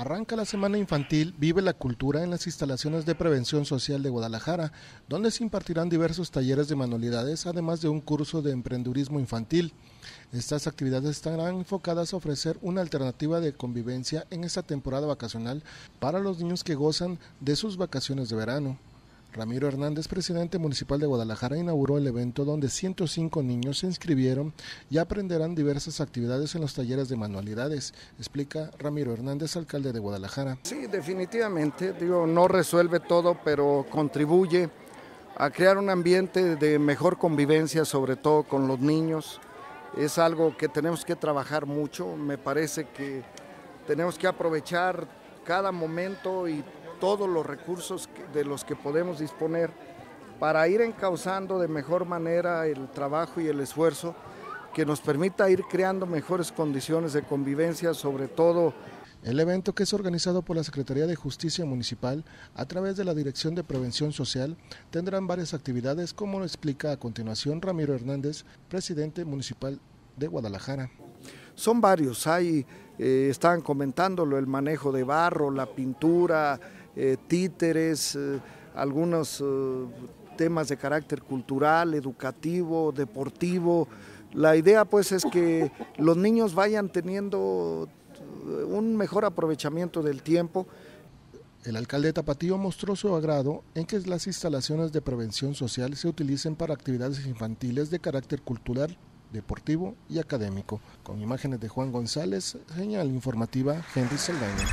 Arranca la Semana Infantil Vive la Cultura en las instalaciones de Prevención Social de Guadalajara, donde se impartirán diversos talleres de manualidades, además de un curso de emprendurismo infantil. Estas actividades estarán enfocadas a ofrecer una alternativa de convivencia en esta temporada vacacional para los niños que gozan de sus vacaciones de verano. Ramiro Hernández, presidente municipal de Guadalajara, inauguró el evento donde 105 niños se inscribieron y aprenderán diversas actividades en los talleres de manualidades, explica Ramiro Hernández, alcalde de Guadalajara. Sí, definitivamente, digo, no resuelve todo, pero contribuye a crear un ambiente de mejor convivencia, sobre todo con los niños. Es algo que tenemos que trabajar mucho, me parece que tenemos que aprovechar cada momento y todos los recursos de los que podemos disponer para ir encauzando de mejor manera el trabajo y el esfuerzo que nos permita ir creando mejores condiciones de convivencia, sobre todo el evento, que es organizado por la Secretaría de Justicia Municipal a través de la Dirección de Prevención Social, tendrán varias actividades, como lo explica a continuación Ramiro Hernández, presidente municipal de Guadalajara. Son varios, ahí eh, están comentándolo, el manejo de barro, la pintura, eh, títeres, eh, algunos eh, temas de carácter cultural, educativo, deportivo. La idea pues es que los niños vayan teniendo un mejor aprovechamiento del tiempo. El alcalde Tapatío mostró su agrado en que las instalaciones de prevención social se utilicen para actividades infantiles de carácter cultural, deportivo y académico. Con imágenes de Juan González, señal informativa Henry Saldaña.